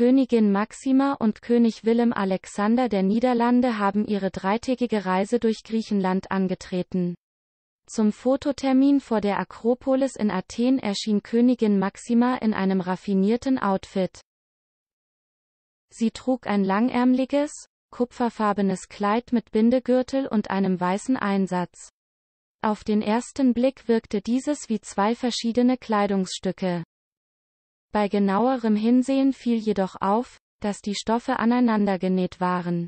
Königin Maxima und König Willem Alexander der Niederlande haben ihre dreitägige Reise durch Griechenland angetreten. Zum Fototermin vor der Akropolis in Athen erschien Königin Maxima in einem raffinierten Outfit. Sie trug ein langärmliches, kupferfarbenes Kleid mit Bindegürtel und einem weißen Einsatz. Auf den ersten Blick wirkte dieses wie zwei verschiedene Kleidungsstücke. Bei genauerem Hinsehen fiel jedoch auf, dass die Stoffe aneinandergenäht waren.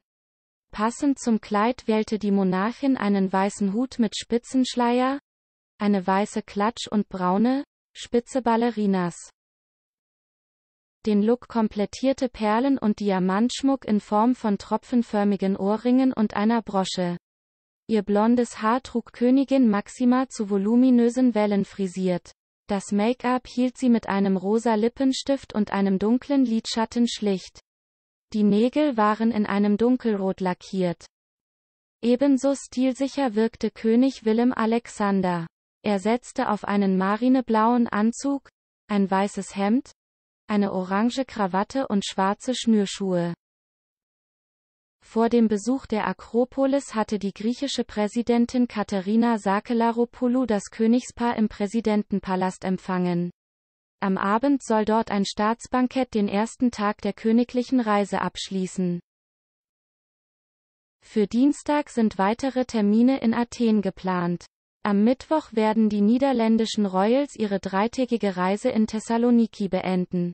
Passend zum Kleid wählte die Monarchin einen weißen Hut mit Spitzenschleier, eine weiße Klatsch und braune, spitze Ballerinas. Den Look komplettierte Perlen- und Diamantschmuck in Form von tropfenförmigen Ohrringen und einer Brosche. Ihr blondes Haar trug Königin Maxima zu voluminösen Wellen frisiert. Das Make-up hielt sie mit einem rosa Lippenstift und einem dunklen Lidschatten schlicht. Die Nägel waren in einem Dunkelrot lackiert. Ebenso stilsicher wirkte König Willem Alexander. Er setzte auf einen marineblauen Anzug, ein weißes Hemd, eine orange Krawatte und schwarze Schnürschuhe. Vor dem Besuch der Akropolis hatte die griechische Präsidentin Katharina Sakelaropoulou das Königspaar im Präsidentenpalast empfangen. Am Abend soll dort ein Staatsbankett den ersten Tag der königlichen Reise abschließen. Für Dienstag sind weitere Termine in Athen geplant. Am Mittwoch werden die niederländischen Royals ihre dreitägige Reise in Thessaloniki beenden.